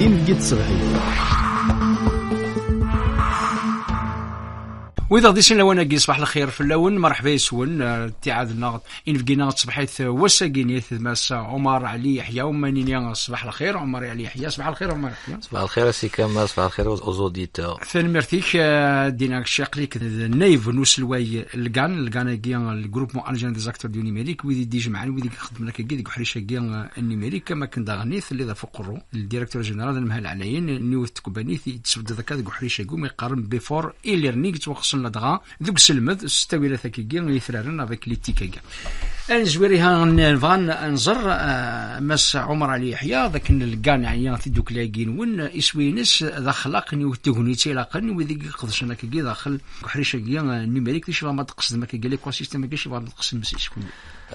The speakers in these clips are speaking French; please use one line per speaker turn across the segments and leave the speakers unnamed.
in geed واذا ديسن لوان كي صباح الخير في اللون مرحبا يسون ابتعاد آه، النغط ان فقينا صبحيت وساكين ماس عمر علي يحيى ومانين صباح الخير عمر علي يحيى صباح الخير عمر يحيى صباح
الخير سي كما صباح الخير
ميرتيك آه، دينا ديناك ليك نايف نوس الواي الكان الكان كي الجروب مو أنجان دي زاكتور ديو نيميريك ويدي دي جمعان ويدي خدم لك كي ديك حريشه كي النيميريك كما كندا غنيت اللي ذا فقرو الديريكتور جينيرال المهل عليين نيوث كوبانيث يتسبد ذاك حريشه كوم يقارن بيفور اي ليرنينغ توخصن وصلنا دغا ذوك سلمد ستاويلا ثاكيكي اللي ثرارن افيك لي تيكيكا ان جويري ها نفان انزر آه، مس عمر علي يحيى ذاك نلقان يعني في دوك لاكين ون اسوينس ذا خلاقني وتهني تي لاقن وذيك انا كي داخل حريشه كي آه، نيميريك تيش ما تقصد ما كي لي كوسيستيم كي شي ما تقصد ما شكون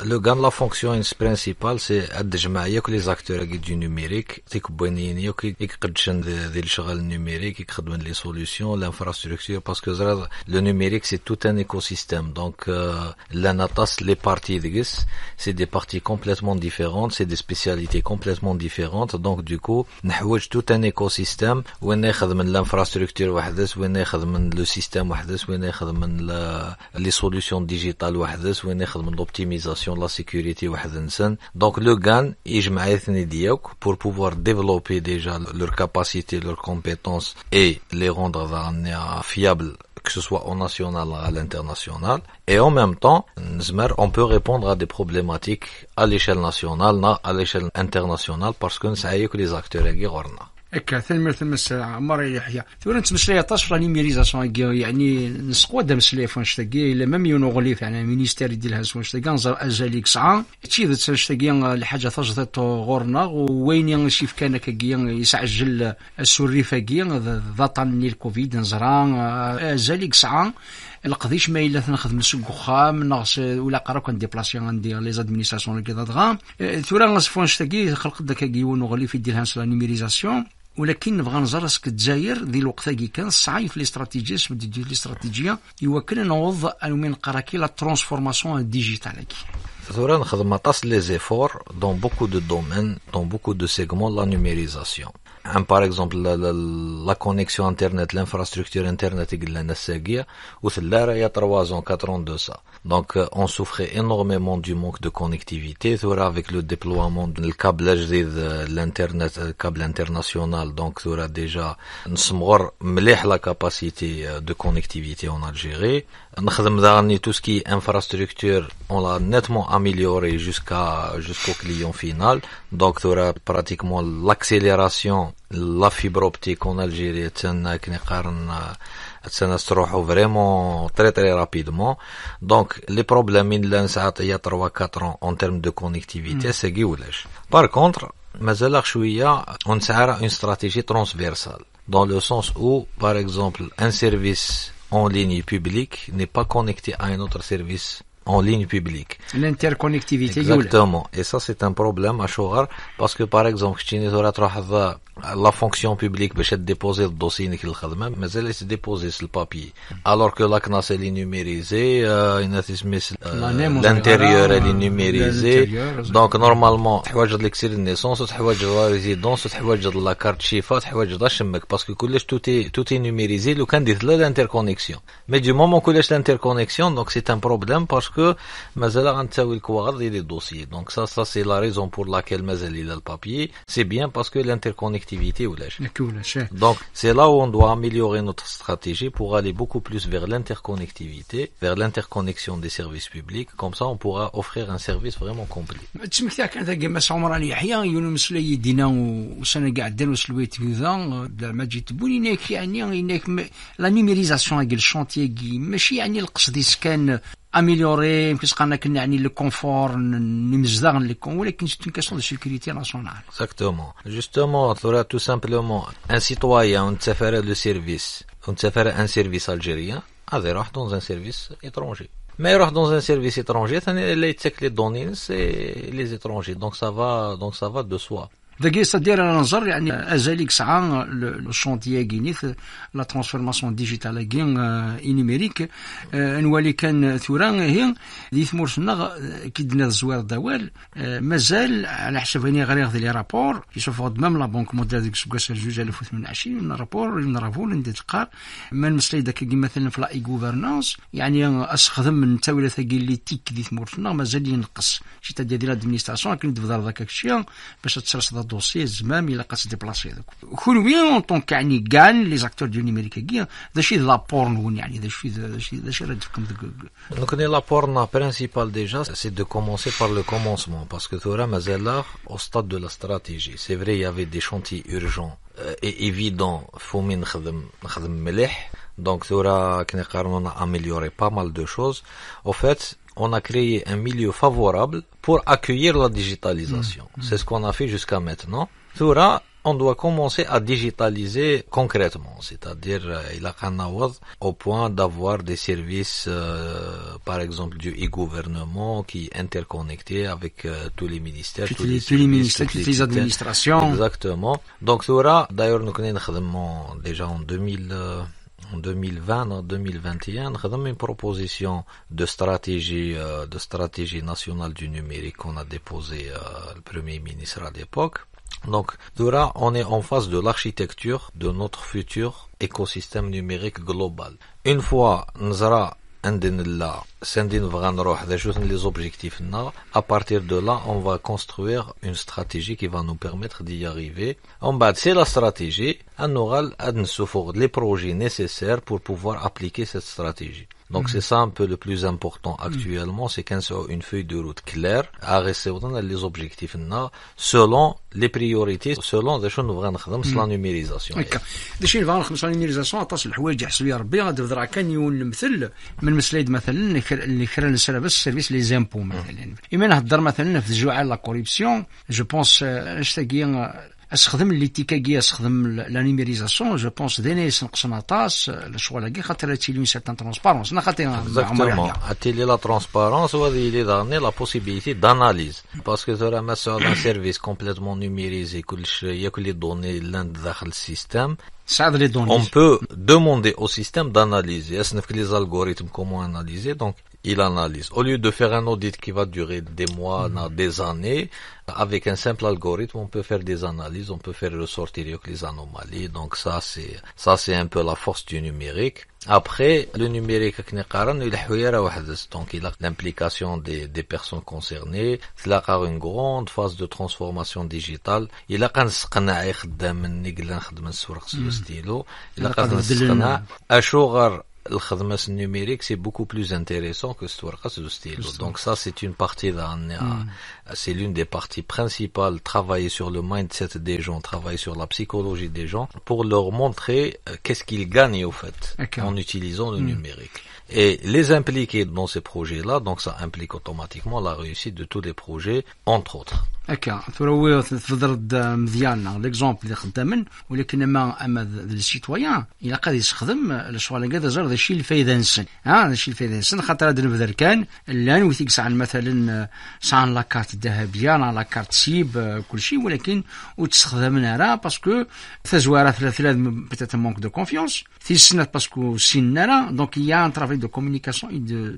لو كان لا فونكسيون انس برينسيبال سي عند جمع ياك لي زاكتور كي دو نيميريك تيك بوينين ياك يقدشن ذي الشغل نيميريك يخدمن لي سوليسيون لانفراستركتور باسكو زراد le numérique, c'est tout un écosystème. Donc, euh, la natas, les parties de c'est des parties complètement différentes, c'est des spécialités complètement différentes. Donc, du coup, nous tout un écosystème où on de l'infrastructure où nous avons le système, où وحدس avons les solutions les solutions nous وحدس l'optimisation la sécurité donc Donc, le gain, est pour pouvoir développer déjà leurs capacités, leurs compétences et les rendre fiables que ce soit au national à l'international. Et en même temps, on peut répondre à des problématiques à l'échelle nationale, à l'échelle internationale, parce que nous savons que les acteurs sont
هكا تنمرت المسا عمر يحيى ثورا نتمسلاي طاش راني ميريزاسيون يعني نسقوا دا دمسلاي فون شتاكي الا مام يون غليف يعني المينيستير يدير هاز فانش تاكي نزر ازاليك سعا تشيد تاش تاكي الحاجه تجدت غورنا وين شيف كان كاكي يسعجل السوري فاكي ضطن الكوفيد نزران ازاليك سعا القضيش ما الا تنخدم سوق خام نغس ولا قرا كون ديبلاسيون غندير لي زادمينيستاسيون زادمينيستراسيون كي ضغا ثورا غاس فون شتاكي خلق داك كي يون غليف يدير هاز لا نيميريزاسيون C'est vraiment
grand-matasse les efforts dans beaucoup de domaines, dans beaucoup de segments de la numérisation par exemple la, connexion internet l'infrastructure internet ou il y a 3 ans 4 ans de ça donc euh, on souffrait énormément du manque de connectivité avec le déploiement du câble l'internet euh, câble international donc il y aura déjà la capacité euh, de connectivité en Algérie tout ce qui infrastructure on l'a nettement amélioré jusqu'à jusqu'au client final donc il y aura pratiquement l'accélération la fibre optique en Algérie, c'est ne se vraiment très très rapidement. Donc, les problèmes, il y a 3-4 ans en termes de connectivité, hmm. c'est Guillaume. Par contre, on a une stratégie transversale, dans le sens où, par exemple, un service en ligne public n'est pas connecté à un autre service en ligne publique.
L'interconnectivité. Exactement.
Et ça, c'est un problème à Chouar, parce que par exemple, la fonction publique, être déposer le dossier, mais elle est déposée sur le papier. Alors que la CNAS, elle est numérisée, euh,
l'intérieur, elle est numérisé. Donc,
normalement, tu as l'excès de naissance, tu as la résidence, tu as la carte chiffre, tu as la parce que tout est, tout est numérisé, le candidat, l'interconnexion. Mais du moment que l'interconnexion, donc c'est un problème parce que que donc ça ça c'est la raison pour laquelle il a le papier c'est bien parce que l'interconnectivité donc c'est là où on doit améliorer notre stratégie pour aller beaucoup plus vers l'interconnectivité vers l'interconnexion des services publics comme ça on pourra offrir un service vraiment complet
la numérisation chantier améliorer le confort le mais c'est une question de sécurité nationale
exactement justement tout simplement un citoyen on le service on faire un service algérien va ah, dans un service étranger mais il va dans un service étranger les données c'est les étrangers donc ça va donc ça va de soi
ذاك صدير انا نزر يعني ازاليك سعى لو شونتيي غينيث لا ترانسفورماسيون ديجيتال اي انيميريك نولي كان ثورا آه، هي دي ثمورتنا آه، كي دنا الزوار دوال آه، مازال على حسب اني غريغ ياخذ لي رابور يشوف غد مام لا بنك موديل ديك سبكاس 2028 رابور نرافول ندي تقار ما نمسلي داك كي مثلا في لاي غوفرنانس يعني اسخدم من تاوله ثقيل لي تيك دي ثمورتنا مازال ينقص شي دي لادمينستراسيون كي تبدا ذاك الشيء باش تسرس dossi zmam ilaq ad tdeblaṣi donc kunwi en tant qu'ɛni gagne les acteurs du numérique agi d acu de la l'apport nwen yani la acu de. acu ara
la tefkem déjà c'est de commencer par le commencement parce que tura mazal au stade de la stratégie c'est vrai il y avait des chantiers urgents euh, et évidents fumi nexdem nexdem mliḥ donc Zora on a amélioré pas mal de choses. Au fait, on a créé un milieu favorable pour accueillir la digitalisation. Mm, mm. C'est ce qu'on a fait jusqu'à maintenant. Zora, on doit commencer à digitaliser concrètement, c'est-à-dire euh, il a au point d'avoir des services, euh, par exemple du e-gouvernement qui est interconnecté avec euh, tous les ministères, toutes les, ministères, les administrations. Exactement. Donc Soura, d'ailleurs nous connaissons déjà en 2000. 2020, en 2021, nous une proposition de stratégie, euh, de stratégie nationale du numérique qu'on a déposée euh, le Premier ministre à l'époque. Donc, on est en face de l'architecture de notre futur écosystème numérique global. Une fois, nous aurons c'est ce que nous les objectifs. À partir de là, on va construire une stratégie qui va nous permettre d'y arriver. En bas, c'est la stratégie. En oral, nous avons fait les projets nécessaires pour pouvoir appliquer cette stratégie. Donc, c'est ça un peu le plus important actuellement c'est qu'on a une feuille de route claire à recevoir les objectifs selon les
priorités, selon des choses que nous avons fait. La
numérisation.
La numérisation, c'est ce les services les impôts Et maintenant, dans ma thèse, je la corruption. Je pense, je te dis. Est-ce que vous avez l'étiquette, est-ce que vous avez la numérisation Je pense que vous avez le choix de faire une certaine transparence. Exactement.
est la transparence ou est la possibilité d'analyse Parce que vous avez un service complètement numérisé, il y a toutes les données dans le système. On peut demander au système d'analyser. Est-ce que les algorithmes, comment analyser il analyse. Au lieu de faire un audit qui va durer des mois, mm. des années, avec un simple algorithme, on peut faire des analyses, on peut faire ressortir les anomalies. Donc ça, c'est ça, c'est un peu la force du numérique. Après, le numérique, il a l'implication des, personnes concernées, il a une grande phase de transformation digitale, il a un a il a mm. a c'est beaucoup plus intéressant que انتيريسون كو ستورقه Donc donc ça c'est une partie euh, hmm. c'est l'une des parties principales. travailler sur le mindset des gens travailler sur la psychologie des gens pour leur montrer euh, qu'est-ce qu'ils gagnent au fait en utilisant le hmm. numérique et les impliquer dans ces projets là donc ça implique automatiquement la réussite de tous les projets entre autres
هكا ثروي تفضرد مزيان ليكزومبل اللي خدام ولكن اما اما السيتويان الا قاد يخدم الشوال هذا زار داكشي الفايده نسن ها آه، داكشي الفايده نسن خاطر هذا المبذر كان لان ويثيك سعان مثلا آه، سعان لاكارت الذهبيه لا لاكارت سيب كلشي ولكن وتستخدم راه باسكو تزوار ثلاث ثلاث بيتيت مونك دو كونفيونس في السنه باسكو سننا دونك يا ان ترافي دو كومونيكاسيون دو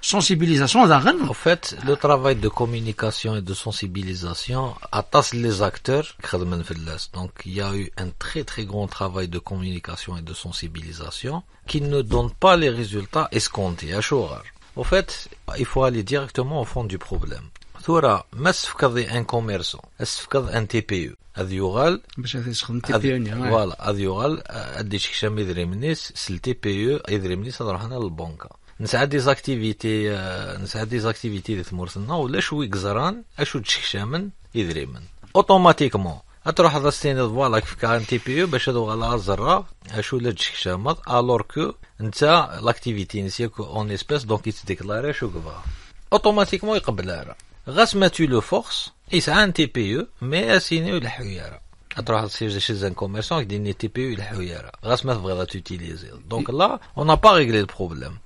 sensibilisation d'Aren. En fait, le travail de communication et de sensibilisation attache
les acteurs. Donc, il y a eu un très très grand travail de communication et de sensibilisation qui ne donne pas les résultats escomptés à En fait, il faut aller directement au fond du problème. ثورة ما استفكر ان كوميرسون استفكر ان تي بي يو هذا يغال
باش هذا يسخن تي بي يو فوالا
هذا يغال ادي شكشام يدري منيس سل تي بي يو يدري منيس للبنكه نسعى ديزاكتيفيتي نسعى ديزاكتيفيتي دي ثمورتنا ولا شوي قزران اشو تشكشامن يدريمن اوتوماتيكمون اتروح هذا السينيد فوالا كيف كان تي بي يو باش هذو غالا زرا اشو لا تشكشامض الور كو انت لاكتيفيتي نسيك اون اسبيس دونك يتديكلاري شو كبا اوتوماتيكمون يقبل غاس ما تو لو فورس يسعى ان تي بي يو مي اسينيو الحويره تروح تصير شي ان كوميرسون يديني تي بي يو يارا غاس ما تبغي تيتيليزي دونك لا اون با ريغلي البروبليم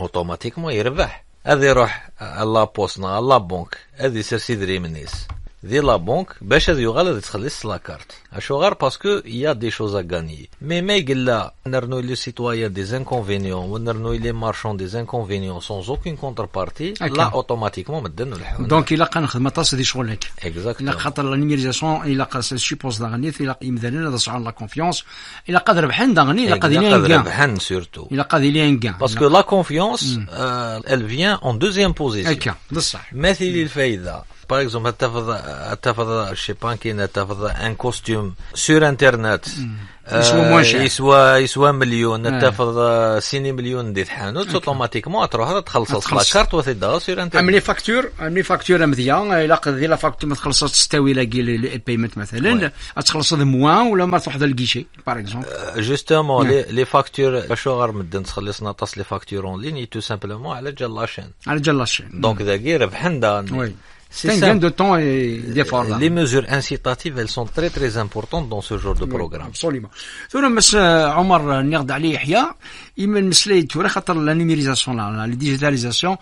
اوتوماتيكمون يربح هذا يروح الله بوسنا الله بونك هذا يصير سيدري منيس de la banque باش ad yuɣal ad yettxellis lakart. Acuɣer? Parce que il y a des choses à gagner. Mais ma yella nernu les citoyens des inconvénients ou nernu les marchands des inconvénients sans aucune contrepartie, ah, là automatiquement medden lḥun. Donc
ilaq ad nexdem aṭas di ccɣel-ik. Exactement. Ilaq xaṭer la numérisation ilaq ça suppose daɣnit ilaq imdanen ad sɛan la confiance ilaq ad rebḥen daɣni ilaq ad ilin gain.
rebḥen surtout.
Ilaq ad ilin gain. Parce que la
confiance hmm. euh, elle vient en deuxième position. Akka, d-saḥ. Mathili l-fayda. Par exemple, à Tafada, je sais pas, qui un costume sur Internet. يسوى يسوى مليون آه. تاخذ سيني مليون ديال الحانوت اوتوماتيكمون تروح تخلص لا كارت وتدها سير انت ام
فاكتور ام فاكتور مذيا الا قد لا فاكتور ما تخلصش تستوي لا كي لي بايمنت مثلا تخلص موان ولا ما تروح للكيشي باغ اكزومبل جوستومون لي
فاكتور باش غير مدن تخلص ناطاس لي فاكتور اون لين تو سامبلومون على جال لاشين
على جال لاشين
دونك ذاكي وي
C'est un de temps et d'effort. Euh, les
mesures incitatives, elles sont très très
importantes dans ce
genre de programme.
Absolument. إما المسلاي تورا خاطر لا نيميريزاسيون لا ديجيتاليزاسيون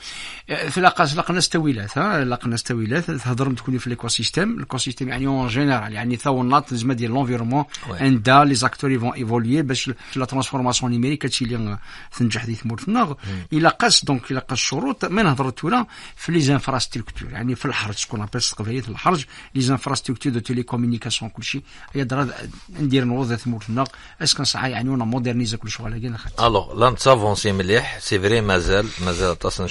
أه، في لاقاس لاقناس تاويلات ها لاقناس تاويلات تهضر تكون في ليكو سيستيم ليكو سيستيم يعني اون جينيرال يعني ثونات زعما ديال لونفيرمون عند لي زاكتور يفون ايفوليي باش لا ترانسفورماسيون نيميريك هادشي اللي تنجح ديال تمورتنا الا mm. قاس دونك الا قاس الشروط ما نهضر تورا في لي زانفراستركتور يعني في الحرج شكون ابيس قبليه الحرج لي زانفراستركتور دو تيليكومونيكاسيون كلشي هي ندير نوض تمورتنا اسكو صح يعني ونا مودرنيزا كلشي ولا
كاين لا c'est very euh, مليح c'est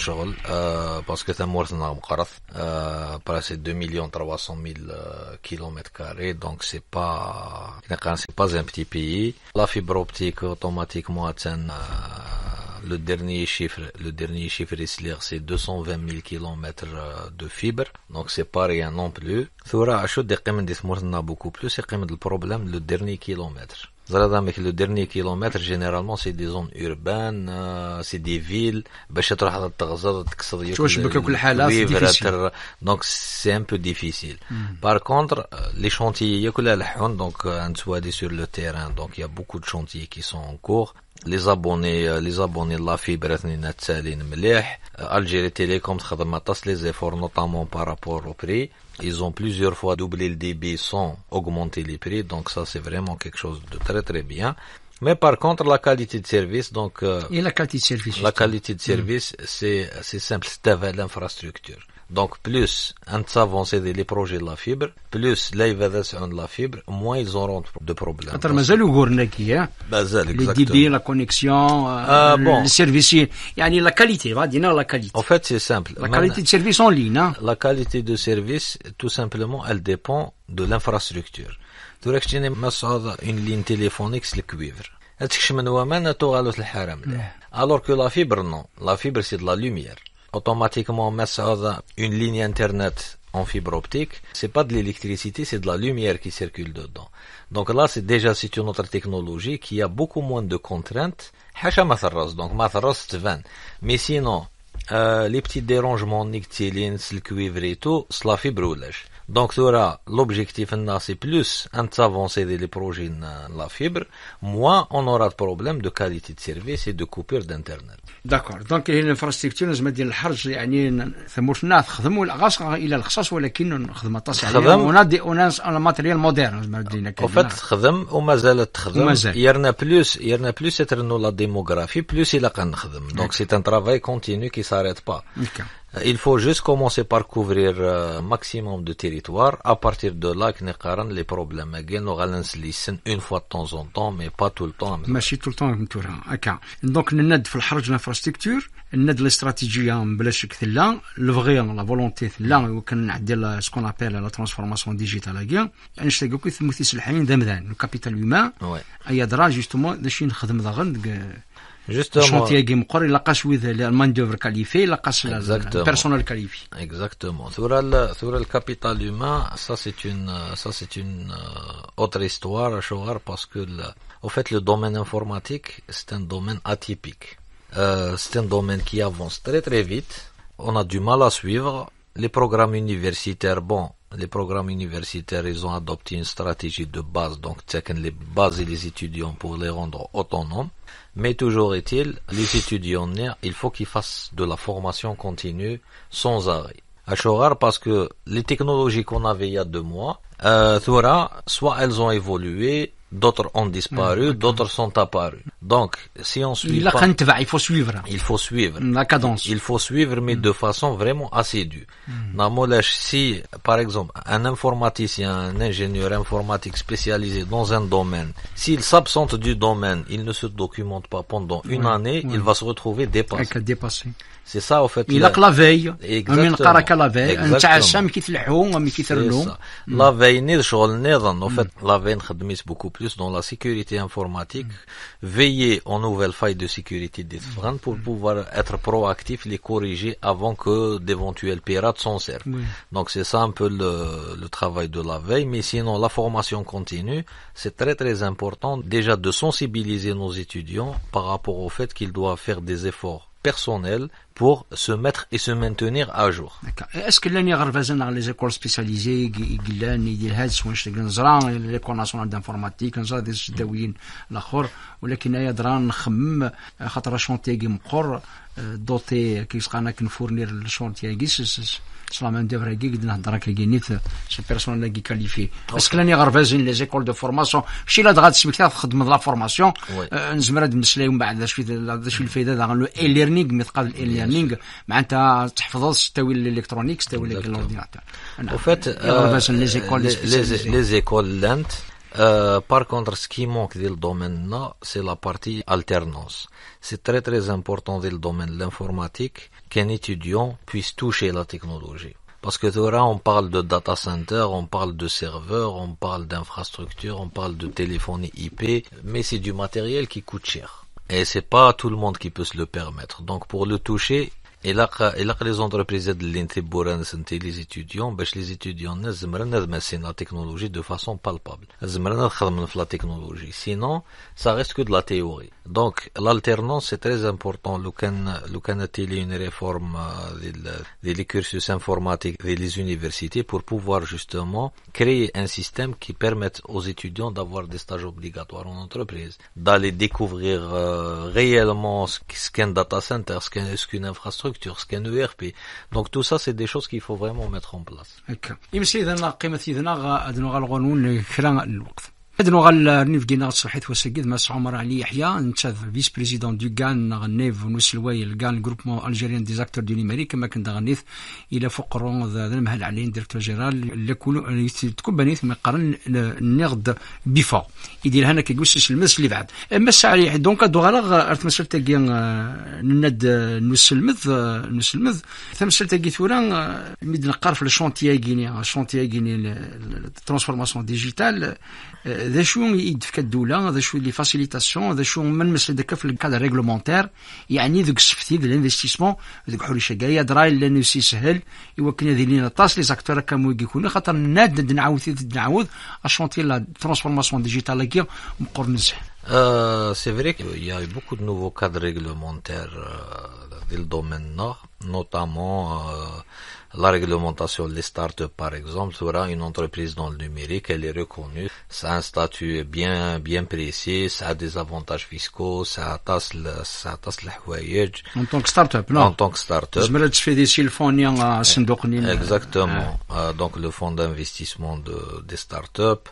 2 300 ميل كيلومتر carrés donc c'est pas كنا سي با زان le dernier chiffre, le dernier chiffre c'est 220 000 km de fibre, donc c'est pas rien non plus. beaucoup plus, c'est le problème, le dernier kilomètre avec le dernier kilomètre, généralement, c'est des zones urbaines, euh, c'est des villes. Donc, c'est un peu difficile. Hmm. Par contre, euh, les chantiers, donc, euh, sur le terrain. Donc, il y a beaucoup de chantiers qui sont en cours. Les abonnés, les abonnés, les efforts, notamment par rapport au prix. Ils ont plusieurs fois doublé le débit sans augmenter les prix, donc ça c'est vraiment quelque chose de très très bien. Mais par contre, la qualité de service, donc... Euh, la qualité de mm. service. c'est, c'est simple, c'est l'infrastructure. Donc plus sur les projets de la fibre, plus l'investissement de la fibre, moins ils auront de problèmes. Attends, mais hein, bah, Les débits,
la connexion, euh, ah, bon. les services, yani la qualité, va dire la qualité. En fait, c'est simple. La qualité de service en ligne.
Hein. La qualité de service, tout simplement, elle dépend de l'infrastructure. Tu une ligne téléphonique, c'est le cuivre. Alors que la fibre, non. La fibre, c'est de la lumière automatiquement mettre ça dans une ligne internet en fibre optique, c'est pas de l'électricité, c'est de la lumière qui circule dedans. Donc là, c'est déjà c'est une autre technologie qui a beaucoup moins de contraintes. donc Mais sinon, euh, les petits dérangements, nictiline, le cuivre et tout, cela fibre Donc l'objectif, c'est plus d'avancer s'avancer les projets euh, la fibre, moins on aura de problèmes de qualité de service et de
coupure d'internet. داكور دونك هي الانفراستركتور زعما ديال الحرج يعني ثمورتنا خدموا غاص الى الخصاص ولكن خدمه طاسيه خدم ونادي دي اون ماتيريال موديرن زعما دينا كاين وفات
تخدم وما زالت تخدم يرنا بلوس يرنا بلوس ترنو لا ديموغرافي بلوس الا نخدم نعم. دونك سي ان ترافاي كونتينيو كي ساريت با نعم. Il faut juste commencer par couvrir euh, maximum de territoire. À partir de là, qu'on les problèmes. Nous allons les lisser une fois de temps en temps, mais pas tout le temps.
c'est tout le temps, Donc, nous avons fait l'infrastructure, nous avons les stratégies, le vrai, la volonté, là, ce qu'on appelle la transformation digitale. Le capital humain, il y a justement des choses Justement. Chantier la Exactement.
Sur le, le capital humain, ça c'est une, ça c'est une euh, autre histoire, parce que, au fait, le domaine informatique, c'est un domaine atypique. Euh, c'est un domaine qui avance très très vite. On a du mal à suivre. Les programmes universitaires, bon, les programmes universitaires, ils ont adopté une stratégie de base, donc les bases et les étudiants pour les rendre autonomes. Mais toujours est-il, les étudiants, il faut qu'ils fassent de la formation continue sans arrêt. À rare parce que les technologies qu'on avait il y a deux mois, euh, soit elles ont évolué, D'autres ont disparu, d'autres sont apparus. Donc, si on suit pas, il faut suivre. Il faut suivre. La cadence. Il faut suivre, mais de mm. façon vraiment assidue. Mm. si, par exemple, un informaticien, un ingénieur informatique spécialisé dans un domaine, s'il s'absente du domaine, il ne se documente pas pendant une année, il va se retrouver
dépassé.
C'est ça, au fait. Il a que la veille. Exactement. la veille. Mm. La veille, en fait, la veille, c'est beaucoup plus dans la sécurité informatique, veiller aux nouvelles failles de sécurité des mmh. pour mm. pouvoir être proactif, les corriger avant que d'éventuels pirates s'en servent. Donc c'est ça un peu le, le, travail de la veille, mais sinon la formation continue, c'est très très important déjà de sensibiliser nos étudiants par rapport au fait qu'ils doivent faire des efforts personnels pour se mettre et se maintenir à jour.
Est-ce que l'année غرفازن dans les écoles spécialisées يقلان يدير هذا سوين شتي نزرا ليكول ناسيونال دانفورماتيك نزرا ديال الشداويين الاخر ولكن ايا درا نخمم خاطر شونتيكي مقر دوتي كيفاش قالنا كنفورنير الشونتيكي سلا مان دوفر كي قد نهضر كي نيت سي بيرسون كي كاليفي اسكو لاني غرفازين لي زيكول دو فورماسيون شي لا غاد سمكتا تخدم لا فورماسيون نزمر هاد المسلاي ومن بعد شويه شويه الفايده لو اي ليرنينغ مثقال الاي En fait, les تاوي الالكترونيك
par contre, ce qui manque dans le domaine là, c'est la partie alternance. C'est très très important dans le domaine de l'informatique qu'un étudiant puisse toucher la technologie. Parce que là, on parle de data center, on parle de serveur on parle d'infrastructure on parle de téléphonie IP, mais c'est du matériel qui coûte cher. Et c'est pas tout le monde qui peut se le permettre. Donc pour le toucher, et là, les entreprises de sont les étudiants, mais les étudiants ne n'aiment pas la technologie de façon palpable. se pas la technologie. Sinon, ça reste que de la théorie. Donc, l'alternance est très important. le le y une réforme euh, des cursus informatiques et des universités pour pouvoir, justement, créer un système qui permette aux étudiants d'avoir des stages obligatoires en entreprise, d'aller découvrir euh, réellement ce qu'est un data center, ce qu'est une infrastructure, structure, ERP. Donc tout ça, c'est des choses qu'il faut vraiment mettre en place.
هاد نوغال نيفدينا تصلحيت وسجد ماس عمر علي يحيى انت فيس بريزيدون دو كان غنيف نوس الوايل كان جروبمون الجيريان دي زاكتور دو نيميريك ما كنت غنيت الى فوق رون المهل علي ديريكتور جيرال لكل تكبنيت من قرن نيغد بيفا يدير هنا كيقوسس المس اللي بعد مس علي دونك دو غالا تمثل تاكي نناد آه، نوس المذ آه، نوس المذ تمثل تاكي ثورا آه، ميد نقار في الشونتيي كيني الشونتيي كيني الترانسفورماسيون ديجيتال ذا شو يدفك الدوله ذا شو لي فاسيليتاسيون ذا شو من مثل ذاك في الكادر ريغلومونتير يعني ذوك السفتي ديال الانفستيسمون ذوك حريشه كايا دراي لانه يسهل يوكل هذه لينا طاس لي زاكتور كامو يكونوا خاطر ناد نعاود نعاود اشونتي لا ترانسفورماسيون ديجيتال كي مقرن نزح
سي فري vrai qu'il بوكو a نوفو beaucoup de nouveaux cadres réglementaires euh, La réglementation des startups, par exemple, sera une entreprise dans le numérique, elle est reconnue, ça a un statut bien, bien précis, ça a des avantages fiscaux, ça tasse le, ça le voyage.
En tant que startup, non? En tant que startup. Exactement. Euh.
Euh, donc, le fonds d'investissement des startups.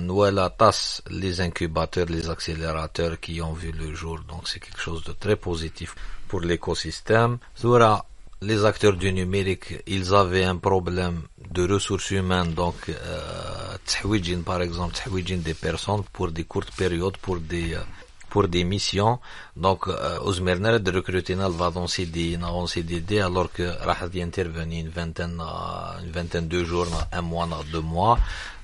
Nous, la tasse, les incubateurs, les accélérateurs qui ont vu le jour. Donc, c'est quelque chose de très positif pour l'écosystème les acteurs du numérique, ils avaient un problème de ressources humaines, donc euh, par exemple, des personnes pour des courtes périodes, pour des euh, pour des missions. Donc, euh, Ozmerner, de recruter va dans CDD, alors que y intervenir une vingtaine, euh, une vingtaine de jours, un mois, deux mois.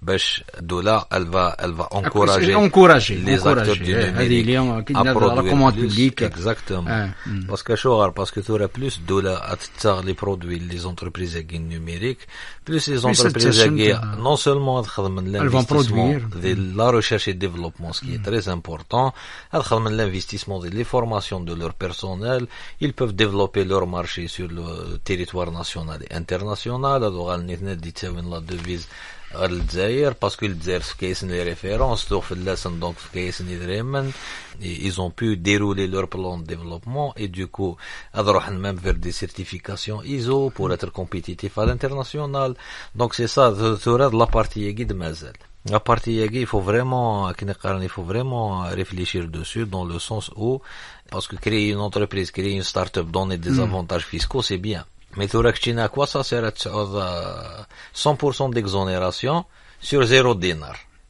Ben, elle va ah, encourager les acteurs du eh, numérique euh, à produire. Exactement. Ah, hmm. Parce que, parce que, plus de dollars à les produire les entreprises à numérique, plus les entreprises non seulement, vont produire la recherche et développement, ce qui est hmm. très important, à l'investissement et les formations de leur personnel, ils peuvent développer leur marché sur le territoire national et international, alors, elles parce qu'ils ils ont pu dérouler leur plan de développement et du coup adrohan même vers des certifications ISO pour être compétitif à l'international donc c'est ça la partie guide mazel la partie il faut vraiment il faut vraiment réfléchir dessus dans le sens où parce que créer une entreprise créer une start-up donner des hmm. avantages fiscaux c'est bien mais tu à quoi ça sert de euh, 100% d'exonération sur 0 dinar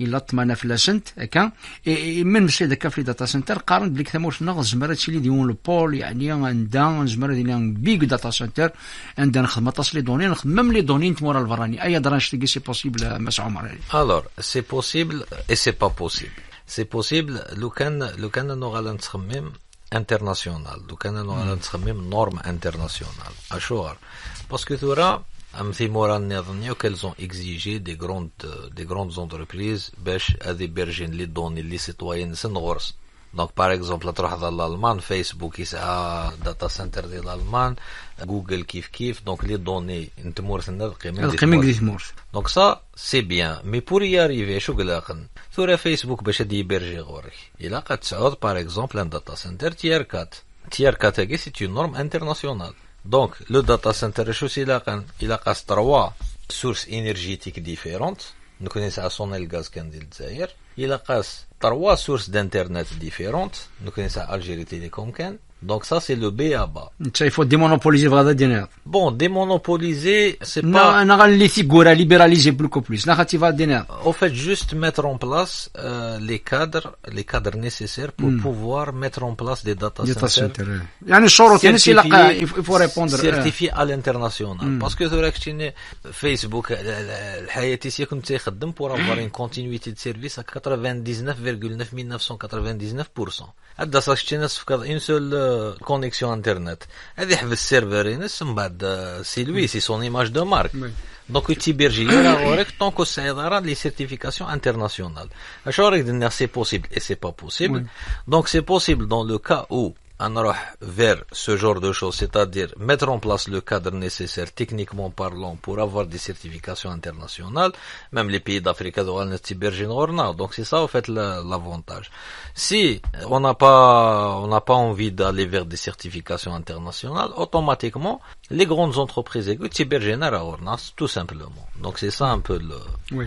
الا طمانه في لاسنت هكا من مشي هكا في داتا سنتر قارن بليك تمورتنا نزمر هادشي اللي ديون البول يعني غندا نزمر دينا بيغ داتا سنتر عندنا نخدم طاس لي دوني نخدم لي دوني نتمورا البراني اي درانش تلقي سي بوسيبل مس عمر
الوغ سي بوسيبل اي سي با بوسيبل سي بوسيبل لو كان لو كان نو غالا نتخمم انترناسيونال لو كان نو غالا نتخمم نورم انترناسيونال اشور باسكو ثورا qu'elles ont exigé des grandes, des grandes entreprises les données les citoyens donc par exemple la l'Allemagne Facebook est un data center de l'Allemagne Google kif kif donc les données donc ça c'est bien mais pour y arriver sur Facebook باش héberger il a par exemple un data center tier 4 tier 4 c'est e une norme internationale دونك لو داتا سنتر شو سي لاقا الاقا تروا سورس انرجيتيك ديفيرونت نكوني ساعه سوني الغاز كان ديال الجزائر الاقا تروا سورس دانترنت ديفيرونت نكوني ساعه الجيري تيليكوم كان Donc ça, c'est le B à bas.
Il faut démonopoliser Vradadinev.
Bon, démonopoliser,
c'est pas... Non, on a libéraliser plus beaucoup plus.
Au fait, juste mettre en place euh, les cadres, les cadres nécessaires pour hmm. pouvoir mettre en place des data centers. Il faut répondre. Certifié à l'international. Mm. Parce que Facebook, pour avoir une continuité de service à 99,999%. 99%. Une seule euh, connexion internet. Et des serveur ils sont pas son image de marque. Donc ici Belgique, on regarde les certifications internationales. Je regarde si c'est possible et c'est pas possible. Donc c'est possible dans le cas où vers ce genre de choses, c'est-à-dire mettre en place le cadre nécessaire techniquement parlant pour avoir des certifications internationales, même les pays d'Afrique donc c'est ça en fait l'avantage. Si on n'a pas on n'a pas envie d'aller vers des certifications internationales, automatiquement les grandes entreprises tout simplement. Donc c'est ça un peu le. Oui.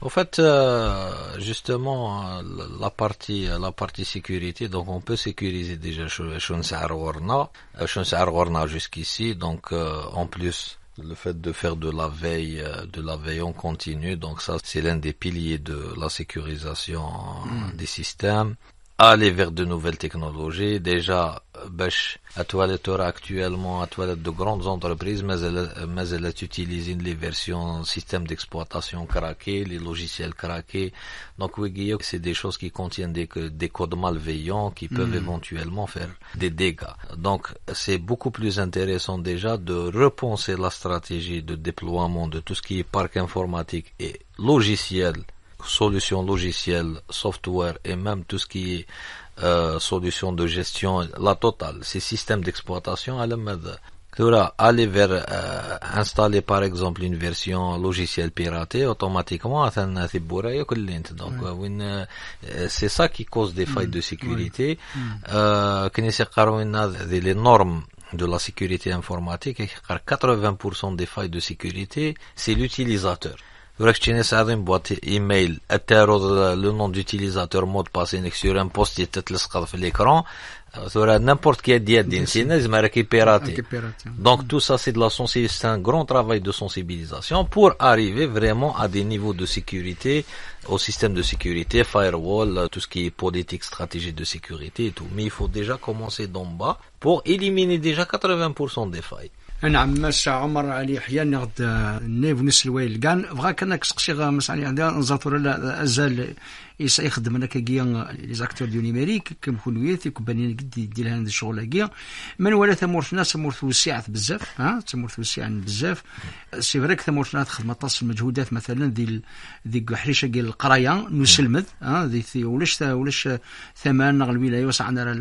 En fait, euh, justement, euh, la partie, euh, la partie sécurité, donc on peut sécuriser déjà Warna, jusqu'ici, donc en plus le fait de faire de la veille, de la veille en continu, donc ça c'est l'un des piliers de la sécurisation hmm. des systèmes aller vers de nouvelles technologies. Déjà, à euh, toiletteur actuellement, à toilette de grandes entreprises, mais elle euh, utilisée dans les versions système d'exploitation craquées, les logiciels craqués. Donc, oui, c'est des choses qui contiennent des, codes malveillants qui peuvent hmm. éventuellement faire des dégâts. Donc, c'est beaucoup plus intéressant déjà de repenser la stratégie de déploiement de tout ce qui est parc informatique et logiciel solutions logicielles, software et même tout ce qui est euh, solutions de gestion, la totale, ces systèmes d'exploitation à la aller vers euh, installer par exemple une version logicielle piratée automatiquement donc euh, euh, c'est ça qui cause des failles mm. de sécurité mm. euh, les normes de la sécurité informatique car 80% des failles de sécurité c'est l'utilisateur email, le nom d'utilisateur, mot de passe, euh, sur un post l'écran, n'importe qui Donc tout ça, c'est de la c'est un grand travail de sensibilisation pour arriver vraiment à des niveaux de sécurité, au système de sécurité, firewall, euh, tout ce qui est politique, stratégie de sécurité et tout. Mais il faut déjà commencer d'en bas pour éliminer déjà 80% des failles.
نعم مس عمر علي يحيى نغد نيف نسلويل كان بغا كان سقسي مس علي عندها نزاتور لا ازال يسعى يخدم انا كاكيا لي زاكتور ديو نيميريك كنكون وياه كبانين قد يدير هذا الشغل هكيا من ولا تمورتنا تمورت وسعت بزاف ها تمورت وسعت بزاف سي فريك تمورتنا تخدم طاس المجهودات مثلا ديال ديك حريشه ديال القرايه نسلمذ ها دي ولاش ولاش ثمان الولايه وسعنا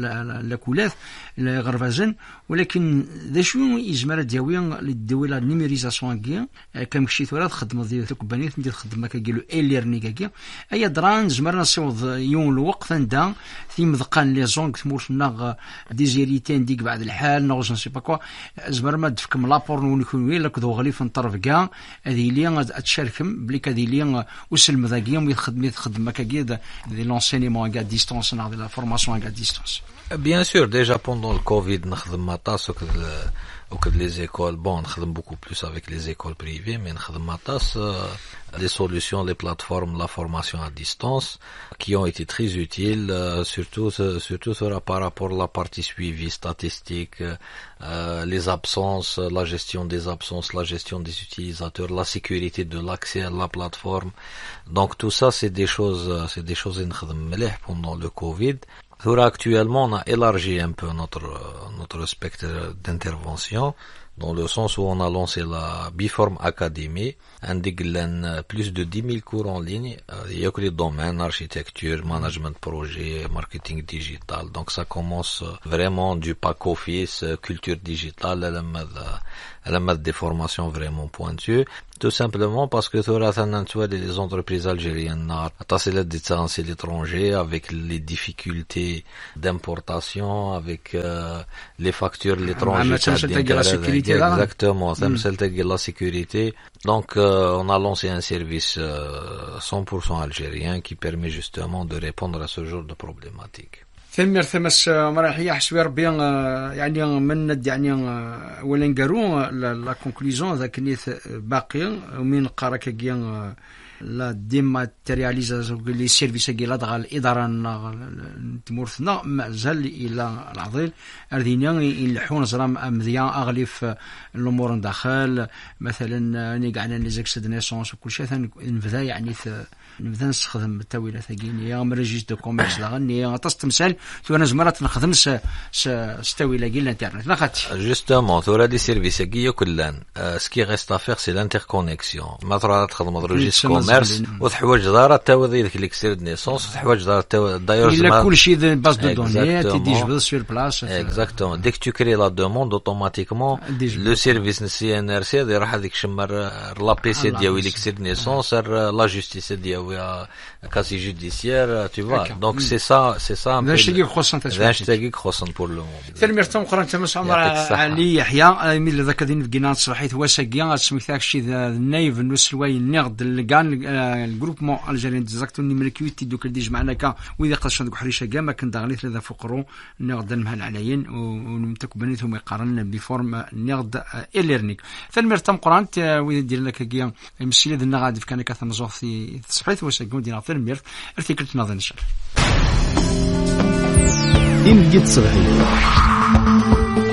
لاكولات غرفازن ولكن ذا شو يزمر دياوي للدوي لا نيميريزاسيون كيا آه، كمشي ثورا تخدم ديال تكبانيت ندير تخدم كاكي لو اي ليرنينغ كيا اي دران نزمر نصوض يوم الوقت anda Bien sûr,
déjà pendant le Covid وكد لي زيكول بون نخدم بوكو بلوس افيك لي زيكول بريفي مي نخدم la لي سوليسيون les surtout, surtout sera par rapport à la partie suivie, statistique, euh, les absences, la gestion des absences, la gestion des utilisateurs, la sécurité de l'accès à la plateforme. Donc tout ça, c'est des choses, euh, c'est des choses pendant le Covid. Actuellement, on a élargi un peu notre, euh, notre spectre d'intervention dans le sens où on a lancé la Biform Academy, indique euh, plus de 10 000 cours en ligne. Il euh, y a que les domaines, architecture, management projet, marketing digital. Donc ça commence euh, vraiment du pack office, culture digitale, la mis des formations vraiment pointues, tout simplement parce que des entreprises algériennes, à l'étranger, avec les difficultés d'importation, avec euh, les factures ah, l'étranger, hein. exactement, hmm. la sécurité. Donc, euh, on a lancé un service 100% euh, algérien qui permet justement de répondre à ce genre de problématiques.
ثمير ثمس مرحية حسبي ربي آه، يعني آه، مند يعني آه، ولا نقارو لا كونكليزون ذاك نيث باقي ومن قراك كي لا ديماتيرياليزاسيون لي سيرفيس كي لادغا الاداره تمورثنا مازال الى العضيل اردينا يلحون زرام امذيا اغلف الامور داخل مثلا ني كاع لي زيكس ناسونس وكل شيء نبدا يعني نبدا نستخدم التاويله ثقينية غير دو كوميرس لا غني غطاس تمثال ثورا نزمر نخدم س س ستاويله كي الانترنت لاخاطش
جوستومون ثورا دي سيرفيس كي كلان سكي غيست افيغ سي كونيكسيون ما ترى تخدم ريجيس نعم، كوميرس نعم. وتحوج دار تاوض ديك ليكسير دو نيسونس وتحوج دار دايور الا كلشي
باز دو دوني تيدي جبد سور بلاص
اكزاكتومون ديك تو كري لا دوموند اوتوماتيكمون لو سيرفيس سي ان ار سي راح هذيك شمر لا بي سي ديالو ليكسير دو نيسونس لا جوستيس ديالو ou un casier judiciaire, tu vois. سي سا ça, c'est ça. نشتكي خصا تشوف. نشتكي خصا بور لو موند.
ثاني مرتين اخرى انت مس عمر علي يحيى من ذاك ذين في قناه صحيت هو ساكيا تسميتاك شي نايف نسلوي نغد كان الجروبمون الجيريان ديزاكتو ني ملكيوتي دوك اللي ديج معنا كا واذا قاش دوك حريشه كاع ما كان داغلي ثلاثه فقرو نغد المهل عليين ونمتك بنيتهم يقارن بفورم نغد ايليرنيك ثاني قران قرانت واذا دير لك كيا مسيلي ذنا غادي في كان كثر في صحيت ثلاث واش قوم دينا فيلم يرث تناظر ان